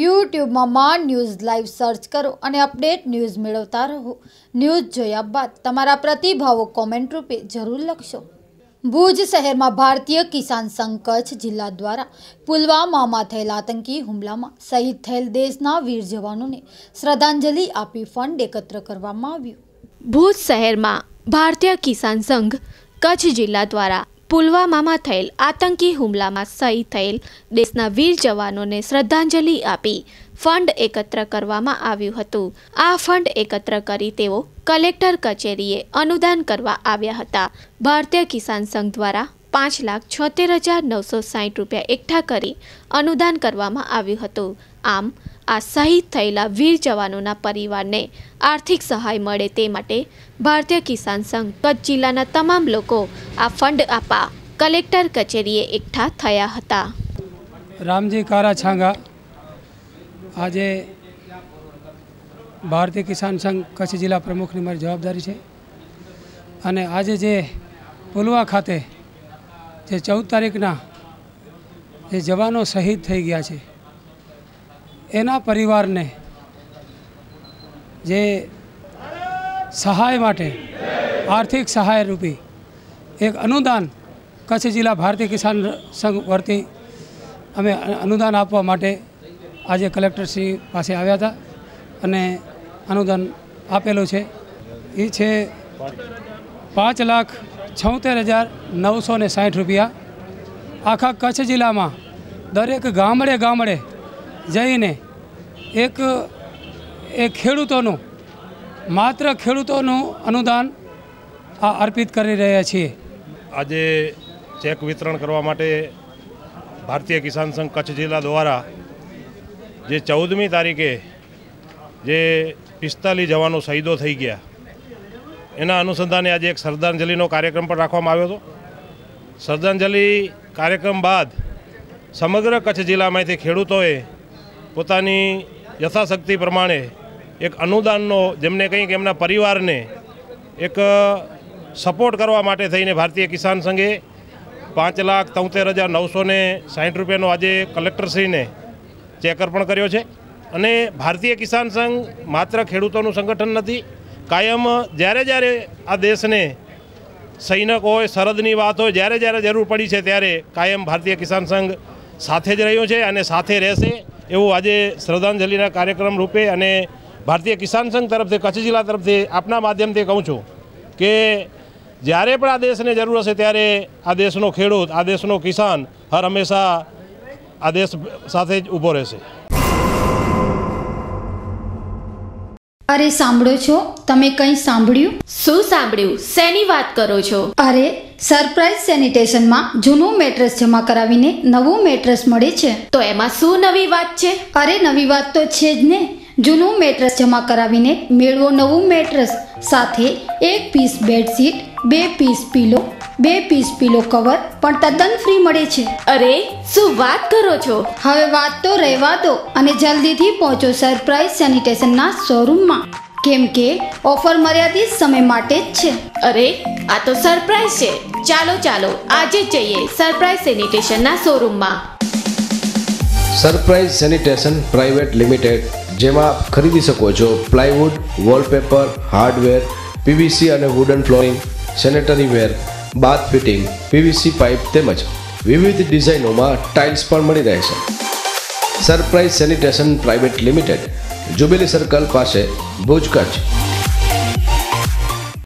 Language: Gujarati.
યુટ્યુબમાં માં ન્યૂઝ લાઈવ સર્ચ કરો અને અપડેટ ન્યૂઝ મેળવતા રહો ન્યૂઝ જોયા બાદ તમારા પ્રતિભાવો કોમેન્ટ રૂપે જરૂર લખશો ભુજ શહેરમાં ભારતીય કિસાન સંઘ કચ્છ જિલ્લા દ્વારા પુલવામામાં થયેલા આતંકી હુમલામાં શહીદ થયેલ દેશના વીર જવાનોને શ્રદ્ધાંજલિ આપી ફંડ એકત્ર કરવામાં આવ્યું ભુજ શહેરમાં ભારતીય કિસાન સંઘ કચ્છ જિલ્લા દ્વારા પુલવામામાં થયેલ આતંકી હુમલામાં શહીદ થયેલ દેશના વીર જવાનોને શ્રદ્ધાંજલિ આપી ફંડ એકત્ર કરવામાં આવ્યું હતું આ ફંડ એકત્ર કરી તેઓ કલેક્ટર કચેરીએ અનુદાન કરવા આવ્યા હતા ભારતીય કિસાન સંઘ દ્વારા પાંચ લાખ છોતેર હજાર નવસો સાહીઠ રૂપિયા એકઠા કરી અનુદાન કરવામાં આવ્યું હતું આમ આ શહીદ થયેલા વીર જવાનોના પરિવારને આર્થિક સહાય મળે તે માટે ભારતીય કિસાન સંઘ કચ્છ જિલ્લાના તમામ લોકો આ ફંડ આપવા કલેક્ટર કચેરીએ એકઠા થયા હતા રામજી કારા આજે ભારતીય કિસાન સંઘ કચ્છ જિલ્લા પ્રમુખની મારી જવાબદારી છે અને આજે જે પુલવા ખાતે જે ચૌદ તારીખના જે જવાનો શહીદ થઈ ગયા છે એના પરિવારને જે સહાય માટે આર્થિક સહાય રૂપી એક અનુદાન કચ્છ જિલ્લા ભારતીય કિસાન સંઘ વતી અમે અનુદાન આપવા માટે આજે કલેક્ટરશ્રી પાસે આવ્યા હતા અને અનુદાન આપેલું છે એ છે પાંચ લાખ છોતેર હજાર નવસો ને સાઠ રૂપિયા આખા કચ્છ જિલ્લામાં દરેક ગામડે ગામડે જઈને એક એ ખેડૂતોનું માત્ર ખેડૂતોનું અનુદાન આ અર્પિત કરી રહ્યા છીએ આજે ચેક વિતરણ કરવા માટે ભારતીય કિસાન સંઘ કચ્છ જિલ્લા દ્વારા જે ચૌદમી તારીખે જે પિસ્તાલીસ જવાનો શહીદો થઈ ગયા એના અનુસંધાને આજે એક શ્રદ્ધાંજલિનો કાર્યક્રમ પણ રાખવામાં આવ્યો હતો શ્રદ્ધાંજલિ કાર્યક્રમ બાદ સમગ્ર કચ્છ જિલ્લામાંથી ખેડૂતોએ પોતાની યથાશક્તિ પ્રમાણે એક અનુદાનનો જેમને કંઈક એમના પરિવારને એક સપોર્ટ કરવા માટે થઈને ભારતીય કિસાન સંઘે પાંચ લાખ તોતેર હજાર નવસો ને સાહીઠ રૂપિયાનો આજે કલેક્ટરશ્રીને ચેક અર્પણ કર્યો છે અને ભારતીય કિસાન સંઘ માત્ર ખેડૂતોનું સંગઠન નથી કાયમ જ્યારે જ્યારે આ દેશને સૈનિક હોય સરહદની વાત હોય જ્યારે જ્યારે જરૂર પડી છે ત્યારે કાયમ ભારતીય કિસાન સંઘ સાથે જ રહ્યો છે અને સાથે રહેશે એવું આજે શ્રદ્ધાંજલિના કાર્યક્રમ રૂપે અને ભારતીય કિસાન સંઘ તરફથી કચ્છ જિલ્લા તરફથી આપના માધ્યમથી કહું છું કે જ્યારે પણ આ દેશને જરૂર હશે ત્યારે આ દેશનો ખેડૂત આ દેશનો કિસાન હર હંમેશા આ દેશ સાથે જ ઊભો રહેશે અરે સાંભળો છો તમે કંઈ સાંભળ્યું શું સાંભળ્યું શેની વાત કરો છો અરે સરપ્રાઈઝ સેનિટેશનમાં જૂનું મેટ્રેસ જમા કરાવીને નવું મેટ્રેસ મળે છે તો એમાં શું નવી વાત છે અરે નવી વાત તો છે જ ને જૂનું મેટ્રેસ જમા કરાવીને મેળવો નવું મેટ્રેસ સાથે એક પીસ બેડશીટ બે પીસ પીલો બે પીસ પીલો કવર પણ તદ્દન ફ્રી મળે છે અરે શું વાત કરો છો હવે વાત તો રહેવા દો અને જલ્દીથી પહોંચો સરપ્રાઈઝ સેનિટેશનના શોરૂમમાં કેમ કે ઓફર મર્યાદિત સમય માટે જ છે અરે આ તો સરપ્રાઈઝ છે ચાલો ચાલો આજે જઈએ સરપ્રાઈઝ સેનિટેશનના શોરૂમમાં સરપ્રાઈઝ સેનિટેશન પ્રાઇવેટ લિમિટેડ જેમાં ખરીદી શકો છો પ્લાયવુડ વોલપેપર હાર્ડવેર પીવીસી અને wooden flooring sanitary ware bath fitting PVC pipe તેમજ વિવિધ ડિઝાઇનોમાં ટાઇલ્સ પણ મળી રહે છે surprise sanitation private limited jubilee circle પાસે ભુજ કચ્છ